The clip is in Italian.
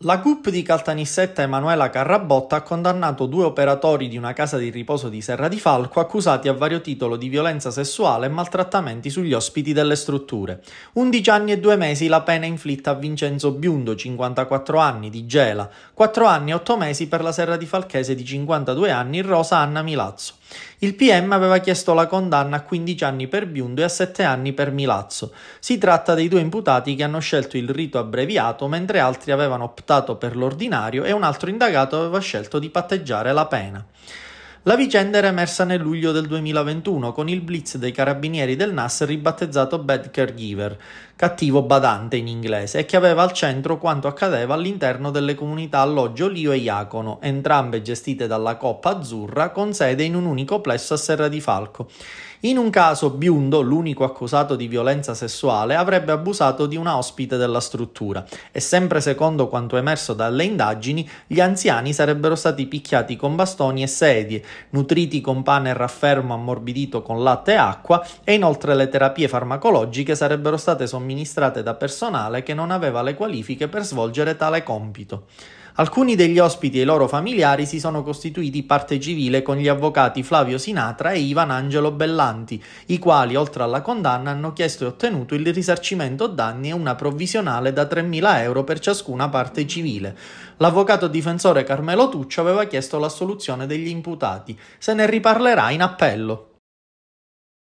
La Cup di Caltanissetta Emanuela Carrabotta ha condannato due operatori di una casa di riposo di Serra di Falco accusati a vario titolo di violenza sessuale e maltrattamenti sugli ospiti delle strutture. 11 anni e 2 mesi la pena inflitta a Vincenzo Biundo, 54 anni, di Gela, 4 anni e 8 mesi per la Serra di Falchese di 52 anni, Rosa Anna Milazzo. Il PM aveva chiesto la condanna a 15 anni per Biundo e a 7 anni per Milazzo. Si tratta dei due imputati che hanno scelto il rito abbreviato, mentre altri avevano optato per l'ordinario e un altro indagato aveva scelto di patteggiare la pena. La vicenda era emersa nel luglio del 2021 con il blitz dei carabinieri del NAS ribattezzato Bad Caregiver, cattivo badante in inglese, e che aveva al centro quanto accadeva all'interno delle comunità alloggio Lio e Iacono, entrambe gestite dalla Coppa Azzurra con sede in un unico plesso a Serra di Falco. In un caso, Biundo, l'unico accusato di violenza sessuale, avrebbe abusato di una ospite della struttura e sempre secondo quanto emerso dalle indagini, gli anziani sarebbero stati picchiati con bastoni e sedie, nutriti con pane raffermo ammorbidito con latte e acqua e inoltre le terapie farmacologiche sarebbero state somministrate da personale che non aveva le qualifiche per svolgere tale compito. Alcuni degli ospiti e i loro familiari si sono costituiti parte civile con gli avvocati Flavio Sinatra e Ivan Angelo Bellanti, i quali, oltre alla condanna, hanno chiesto e ottenuto il risarcimento danni e una provvisionale da 3.000 euro per ciascuna parte civile. L'avvocato difensore Carmelo Tuccio aveva chiesto l'assoluzione degli imputati. Se ne riparlerà in appello.